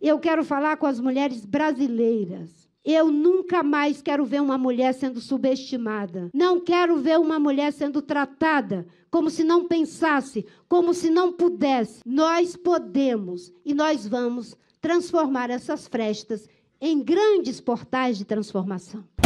Eu quero falar com as mulheres brasileiras. Eu nunca mais quero ver uma mulher sendo subestimada. Não quero ver uma mulher sendo tratada como se não pensasse, como se não pudesse. Nós podemos e nós vamos transformar essas frestas em grandes portais de transformação.